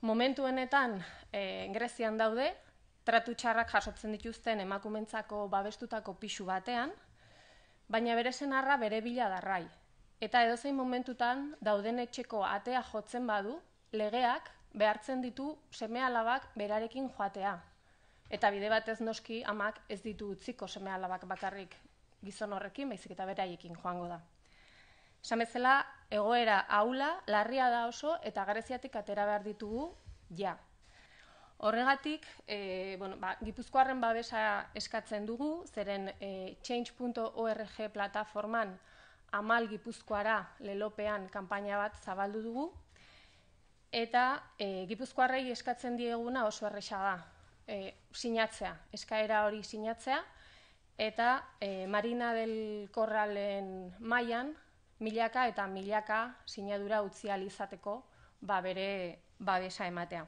momentu honetan e, Grezian daude, tratu txarrak jasotzen dituzten emakumentzako babestutako pisu batean, baina bere senarra bere bila darrai. Eta edozein momentutan dauden etxeko atea jotzen badu, legeak behartzen ditu seme alabak berarekin joatea. Eta bide batez noski amak ez ditu utziko seme alabak bakarrik gizon horrekin, baizik eta beraiekin joango da. Esan egoera aula, larria da oso, eta gareziatik atera behar ditugu, ja. Horregatik, e, bueno, ba, gipuzkoarren babesa eskatzen dugu, zeren e, change.org plataforman amal gipuzkoara lelopean kanpaina bat zabaldu dugu, eta e, gipuzkoarrei eskatzen dieguna oso erresa da, e, sinatzea, eskaera hori sinatzea, eta e, Marina del Corralen maian, milaka eta milaka sinadura utzi alizateko ba bere babesa ematea.